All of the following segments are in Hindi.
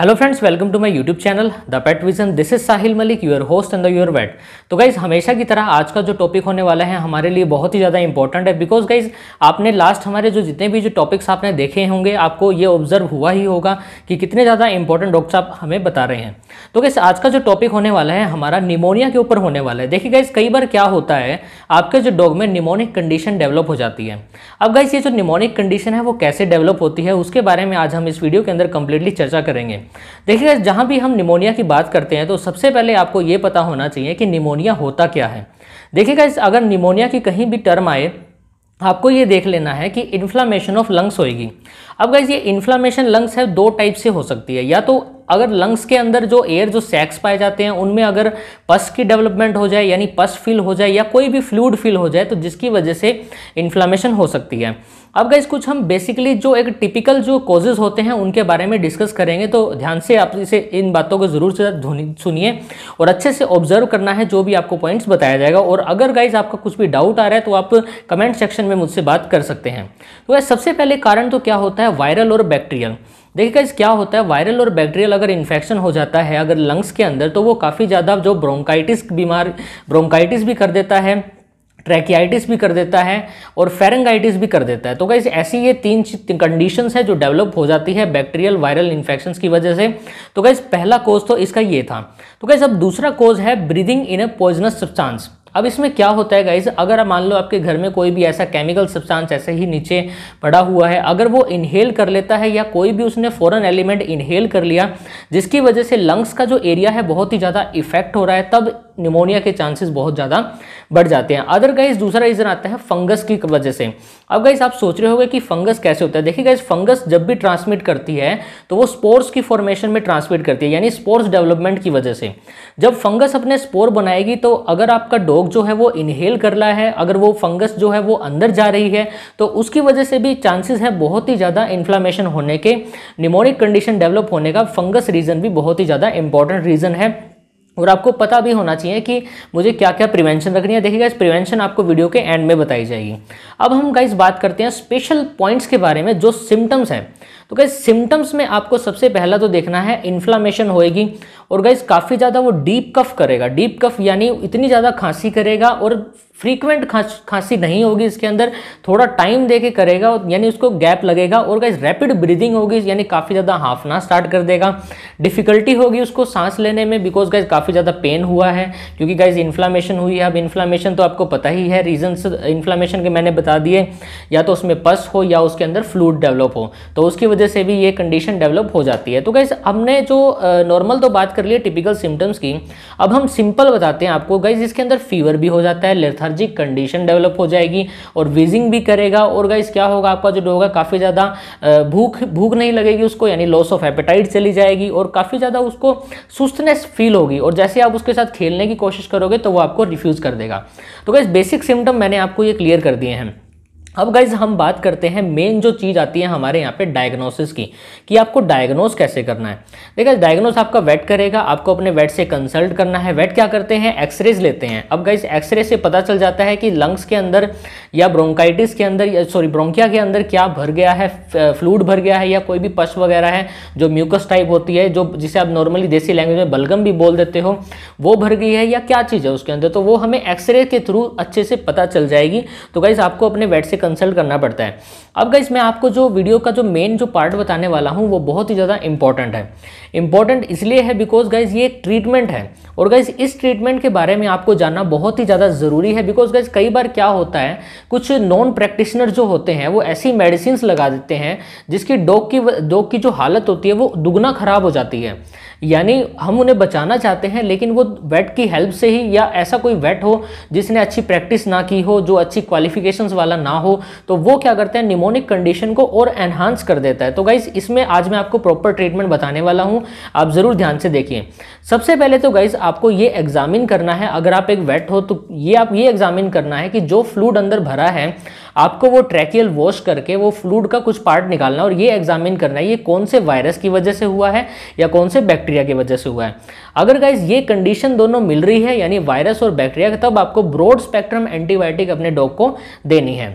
hello friends welcome to my YouTube channel the pet vision this is Sahil Malik your host and the your wait तो गाइज हमेशा की तरह आज का जो टॉपिक होने वाला है हमारे लिए बहुत ही ज़्यादा इंपॉर्टेंट है बिकॉज गाइज आपने लास्ट हमारे जो जितने भी जो टॉपिक्स आपने देखे होंगे आपको ये ऑब्जर्व हुआ ही होगा कि कितने ज़्यादा इंपॉर्टेंट डॉक्टर साहब हमें बता रहे हैं तो गाइज आज का जो टॉपिक होने वाला है हमारा निमोनिया के ऊपर होने वाला है देखिए गाइज कई बार क्या होता है आपके जो डॉग में निमोनिक कंडीशन डेवलप हो जाती है अब गाइज ये जो निमोनिक कंडीशन है वो कैसे डेवलप होती है उसके बारे में आज हम इस वीडियो के अंदर कंप्लीटली चर्चा करेंगे देखिए जहाँ भी हम निमोनिया की बात करते हैं तो सबसे पहले आपको ये पता होना चाहिए कि निमोनिया होता क्या है देखिएगा अगर निमोनिया की कहीं भी टर्म आए आपको ये देख लेना है कि इन्फ्लामेशन ऑफ लंग्स होएगी अब गाइज ये इन्फ्लामेशन लंग्स है दो टाइप से हो सकती है या तो अगर लंग्स के अंदर जो एयर जो सैक्स पाए जाते हैं उनमें अगर पस की डेवलपमेंट हो जाए यानी पस फिल हो जाए या कोई भी फ्लूड फिल हो जाए तो जिसकी वजह से इन्फ्लामेशन हो सकती है अब गाइज कुछ हम बेसिकली जो एक टिपिकल जो कॉजेज होते हैं उनके बारे में डिस्कस करेंगे तो ध्यान से आप इसे इन बातों को जरूर से सुनिए और अच्छे से ऑब्जर्व करना है जो भी आपको पॉइंट्स बताया जाएगा और अगर गाइज आपका कुछ भी डाउट आ रहा है तो आप कमेंट सेक्शन में मुझसे बात कर सकते हैं तो सबसे पहले कारण तो क्या होता है वायरल और बैक्टीरियल देखिए इस क्या होता है वायरल और बैक्टीरियल अगर इन्फेक्शन हो जाता है अगर लंग्स के अंदर तो वो काफ़ी ज़्यादा जो ब्रोंकाइटिस बीमार ब्रोंकाइटिस भी कर देता है ट्रैकियाइटिस भी कर देता है और फेरेंगाइटिस भी कर देता है तो कैसे ऐसी ये तीन कंडीशन है जो डेवलप हो जाती है बैक्टीरियल वायरल इन्फेक्शन की वजह से तो कैसे पहला कोज तो इसका ये था तो कैसे अब दूसरा कोज है breathing in a poisonous substance अब इसमें क्या होता है गाइज अगर मान लो आपके घर में कोई भी ऐसा केमिकल सब्सटेंस ऐसे ही नीचे पड़ा हुआ है अगर वो इनहेल कर लेता है या कोई भी उसने फॉरन एलिमेंट इनहेल कर लिया जिसकी वजह से लंग्स का जो एरिया है बहुत ही ज़्यादा इफेक्ट हो रहा है तब निमोनिया के चांसेस बहुत ज़्यादा बढ़ जाते हैं अदर गाइज दूसरा रीज़न आता है फंगस की वजह से अब गाइज आप सोच रहे होगे कि फंगस कैसे होता है देखिए गाइज फंगस जब भी ट्रांसमिट करती है तो वो स्पोर्स की फॉर्मेशन में ट्रांसमिट करती है यानी स्पोर्स डेवलपमेंट की वजह से जब फंगस अपने स्पोर बनाएगी तो अगर आपका डॉग जो है वो इनहेल कर रहा है अगर वो फंगस जो है वो अंदर जा रही है तो उसकी वजह से भी चांसेस है बहुत ही ज़्यादा इन्फ्लामेशन होने के निमोनिक कंडीशन डेवलप होने का फंगस रीज़न भी बहुत ही ज़्यादा इंपॉर्टेंट रीज़न है और आपको पता भी होना चाहिए कि मुझे क्या क्या प्रिवेंशन रखनी है देखिएगा इस प्रिवेंशन आपको वीडियो के एंड में बताई जाएगी अब हम गाइस बात करते हैं स्पेशल पॉइंट्स के बारे में जो सिम्टम्स हैं तो गैस सिम्टम्स में आपको सबसे पहला तो देखना है इन्फ्लामेशन होएगी और गैस काफ़ी ज़्यादा वो डीप कफ करेगा डीप कफ यानी इतनी ज़्यादा खांसी करेगा और फ्रीक्वेंट खांसी नहीं होगी इसके अंदर थोड़ा टाइम दे के करेगा यानी उसको गैप लगेगा और गैस रैपिड ब्रीदिंग होगी यानी काफ़ी ज़्यादा हाफना स्टार्ट कर देगा डिफिकल्टी होगी उसको सांस लेने में बिकॉज गाइज काफ़ी ज़्यादा पेन हुआ है क्योंकि गाइज इन्फ्लामेशन हुई है अब इन्फ्लामेशन तो आपको पता ही है रीजन्स इन्फ्लामेशन के मैंने बता दिए या तो उसमें पस हो या उसके अंदर फ्लूड डेवलप हो तो उसकी वजह वजह से भी ये कंडीशन डेवलप हो जाती है तो गाइज हमने जो नॉर्मल तो बात कर ली है टिपिकल सिम्टम्स की अब हम सिंपल बताते हैं आपको गाइज इसके अंदर फीवर भी हो जाता है लेथर्जिक कंडीशन डेवलप हो जाएगी और वीजिंग भी करेगा और गाइज क्या होगा आपका जो होगा काफ़ी ज़्यादा भूख भूख नहीं लगेगी उसको यानी लॉस ऑफ एपेटाइट चली जाएगी और काफ़ी ज़्यादा उसको सुस्तनेस फील होगी और जैसे आप उसके साथ खेलने की कोशिश करोगे तो वो आपको रिफ्यूज़ कर देगा तो गाइज बेसिक सिम्टम मैंने आपको ये क्लियर कर दिए हैं अब गाइज हम बात करते हैं मेन जो चीज़ आती है हमारे यहाँ पे डायग्नोसिस की कि आपको डायग्नोस कैसे करना है देखा डायग्नोस आपका वेट करेगा आपको अपने वेट से कंसल्ट करना है वेट क्या करते हैं एक्सरेज लेते हैं अब गाइज एक्सरे से पता चल जाता है कि लंग्स के अंदर या ब्रोंकाइटिस के अंदर या सॉरी ब्रोंकिया के अंदर क्या भर गया है फ्लूड भर गया है या कोई भी पश वगैरह है जो म्यूकस टाइप होती है जो जिसे आप नॉर्मली देसी लैंग्वेज में बलगम भी बोल देते हो वो भर गई है या क्या चीज़ है उसके अंदर तो वो हमें एक्सरे के थ्रू अच्छे से पता चल जाएगी तो गाइज आपको अपने वेट से कंसल्ट करना पड़ता है अब गाइस मैं आपको जो वीडियो का जो मेन जो पार्ट बताने वाला हूँ वो बहुत ही ज़्यादा इंपॉर्टेंट है इंपॉर्टेंट इसलिए है बिकॉज गाइज ये ट्रीटमेंट है और गाइज इस ट्रीटमेंट के बारे में आपको जानना बहुत ही ज़्यादा ज़रूरी है बिकॉज गाइज कई बार क्या होता है कुछ नॉन प्रैक्टिशनर जो होते हैं वो ऐसी मेडिसिन लगा देते हैं जिसकी डॉग की डॉग की जो हालत होती है वो दुगना ख़राब हो जाती है यानी हम उन्हें बचाना चाहते हैं लेकिन वो वेट की हेल्प से ही या ऐसा कोई वेट हो जिसने अच्छी प्रैक्टिस ना की हो जो अच्छी क्वालिफिकेशंस वाला ना हो हो तो वो क्या करता है निमोनिक कंडीशन को और एनहांस कर देता है तो गाइज इसमें आज मैं आपको प्रॉपर ट्रीटमेंट बताने वाला हूँ आप ज़रूर ध्यान से देखिए सबसे पहले तो गाइज आपको ये एग्जामिन करना है अगर आप एक वेट हो तो ये आप ये एग्जामिन करना है कि जो फ्लूड अंदर भरा है आपको वो ट्रैकियल वॉश करके वो फ्लूड का कुछ पार्ट निकालना और ये एग्जामिन करना है ये कौन से वायरस की वजह से हुआ है या कौन से बैक्टीरिया की वजह से हुआ है अगर गाइज ये कंडीशन दोनों मिल रही है यानी वायरस और बैक्टीरिया तब आपको ब्रॉड स्पेक्ट्रम एंटीबायोटिक अपने डॉग को देनी है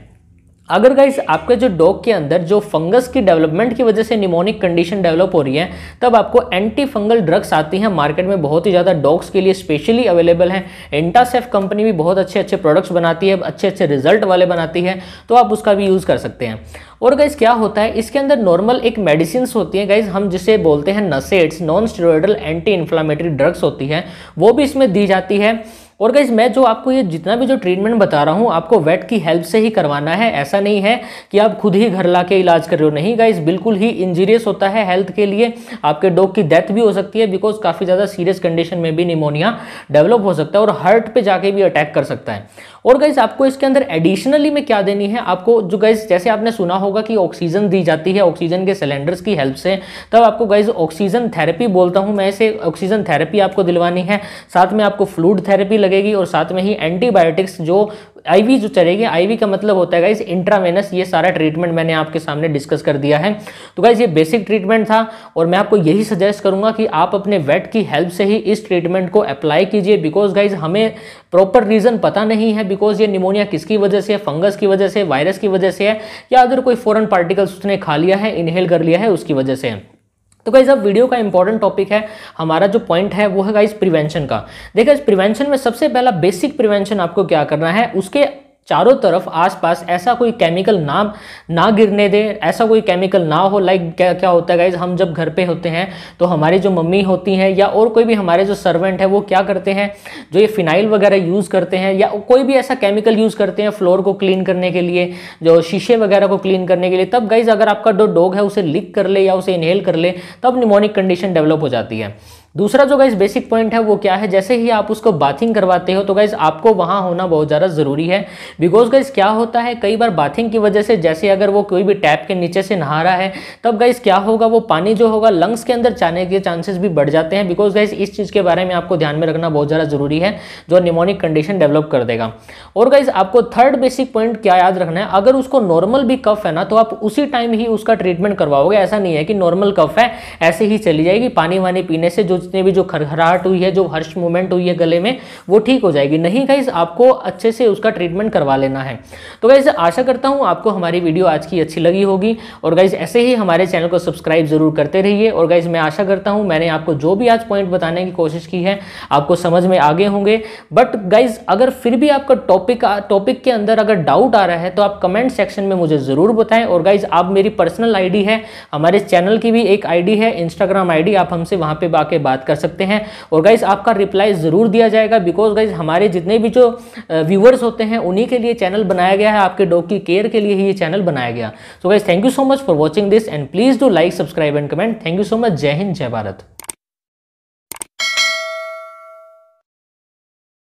अगर गाइस आपके जो डॉग के अंदर जो फंगस की डेवलपमेंट की वजह से निमोनिक कंडीशन डेवलप हो रही है तब आपको एंटी फंगल ड्रग्स आती हैं मार्केट में बहुत ही ज़्यादा डॉग्स के लिए स्पेशली अवेलेबल हैं इंटासेफ कंपनी भी बहुत अच्छे अच्छे प्रोडक्ट्स बनाती है अच्छे अच्छे रिजल्ट वाले बनाती है तो आप उसका भी यूज़ कर सकते हैं और गाइज क्या होता है इसके अंदर नॉर्मल एक मेडिसिन होती है गाइज हम जिसे बोलते हैं NSAIDs non steroidal anti inflammatory drugs होती है वो भी इसमें दी जाती है और गाइज मैं जो आपको ये जितना भी जो ट्रीटमेंट बता रहा हूँ आपको वेट की हेल्प से ही करवाना है ऐसा नहीं है कि आप खुद ही घर ला के इलाज कर रहे हो नहीं गाइज बिल्कुल ही इंजीरियस होता है हेल्थ के लिए आपके डॉग की डेथ भी हो सकती है बिकॉज काफ़ी ज़्यादा सीरियस कंडीशन में भी निमोनिया डेवलप हो सकता है और हार्ट पर जाके भी अटैक कर सकता है और गाइज आपको इसके अंदर एडिशनली में क्या देनी है आपको जो गाइज जैसे आपने सुना होगा कि ऑक्सीजन दी जाती है ऑक्सीजन के सिलेंडर्स की हेल्प से तब आपको गाइज ऑक्सीजन थेरेपी बोलता हूँ मैं इसे ऑक्सीजन थेरेपी आपको दिलवानी है साथ में आपको फ्लूड थेरेपी लगेगी और साथ में ही एंटीबायोटिक्स जो आईवी जो चलेगी आईवी का मतलब होता है गाइज इंट्रावेनस ये सारा ट्रीटमेंट मैंने आपके सामने डिस्कस कर दिया है तो गाइज ये बेसिक ट्रीटमेंट था और मैं आपको यही सजेस्ट करूंगा कि आप अपने वेट की हेल्प से ही इस ट्रीटमेंट को अप्लाई कीजिए बिकॉज गाइज हमें प्रॉपर रीज़न पता नहीं है बिकॉज ये निमोनिया किसकी वजह से है फंगस की वजह से वायरस की वजह से है या अगर कोई फॉरन पार्टिकल्स उसने खा लिया है इनहेल कर लिया है उसकी वजह से है तो गाइज अब वीडियो का इंपॉर्टेंट टॉपिक है हमारा जो पॉइंट है वो है गाइज प्रिवेंशन का इस प्रिवेंशन में सबसे पहला बेसिक प्रिवेंशन आपको क्या करना है उसके चारों तरफ आसपास ऐसा कोई केमिकल ना ना गिरने दे ऐसा कोई केमिकल ना हो लाइक क्या क्या होता है गाइज हम जब घर पे होते हैं तो हमारी जो मम्मी होती हैं या और कोई भी हमारे जो सर्वेंट है वो क्या करते हैं जो ये फिनाइल वगैरह यूज़ करते हैं या कोई भी ऐसा केमिकल यूज़ करते हैं फ्लोर को क्लीन करने के लिए जो शीशे वगैरह को क्लीन करने के लिए तब गाइज अगर आपका जो डॉग है उसे लिक कर ले या उसे इनहेल कर ले तब निमोनिक कंडीशन डेवलप हो जाती है दूसरा जो गाइज बेसिक पॉइंट है वो क्या है जैसे ही आप उसको बाथिंग करवाते हो तो गाइज आपको वहाँ होना बहुत ज़्यादा ज़रूरी है बिकॉज गाइज क्या होता है कई बार बाथिंग की वजह से जैसे अगर वो कोई भी टैप के नीचे से नहा रहा है तब गाइज क्या होगा वो पानी जो होगा लंग्स के अंदर जाने के चांसेस भी बढ़ जाते हैं बिकॉज गाइज इस चीज़ के बारे में आपको ध्यान में रखना बहुत ज़्यादा ज़रूरी है जो निमोनिक कंडीशन डेवलप कर देगा और गाइज आपको थर्ड बेसिक पॉइंट क्या याद रखना है अगर उसको नॉर्मल भी कफ है ना तो आप उसी टाइम ही उसका ट्रीटमेंट करवाओगे ऐसा नहीं है कि नॉर्मल कफ है ऐसे ही चली जाएगी पानी वानी पीने से जो उसने भी जो खरखराहट हुई है जो हर्ष मूवमेंट हुई है गले में वो ठीक हो जाएगी नहीं गाइज आपको अच्छे से उसका ट्रीटमेंट करवा लेना है तो गाइज आशा करता हूँ आपको हमारी वीडियो आज की अच्छी लगी होगी और गाइज ऐसे ही हमारे चैनल को सब्सक्राइब जरूर करते रहिए और गाइज मैं आशा करता हूँ मैंने आपको जो भी आज पॉइंट बताने की कोशिश की है आपको समझ में आगे होंगे बट गाइज अगर फिर भी आपका टॉपिक टॉपिक के अंदर अगर डाउट आ रहा है तो आप कमेंट सेक्शन में मुझे ज़रूर बताएं और गाइज आप मेरी पर्सनल आईडी है हमारे चैनल की भी एक आईडी है इंस्टाग्राम आईडी आप हमसे वहां पे बाके बात बात कर सकते हैं और गाइज आपका रिप्लाई ज़रूर दिया जाएगा बिकॉज गाइज हमारे जितने भी जो व्यूवर्स होते हैं उन्हीं के लिए चैनल बनाया गया है आपके डॉग की केयर के लिए ही ये चैनल बनाया गया so guys thank you so much for watching this and please do like subscribe and comment thank you so much जय हिंद जय भारत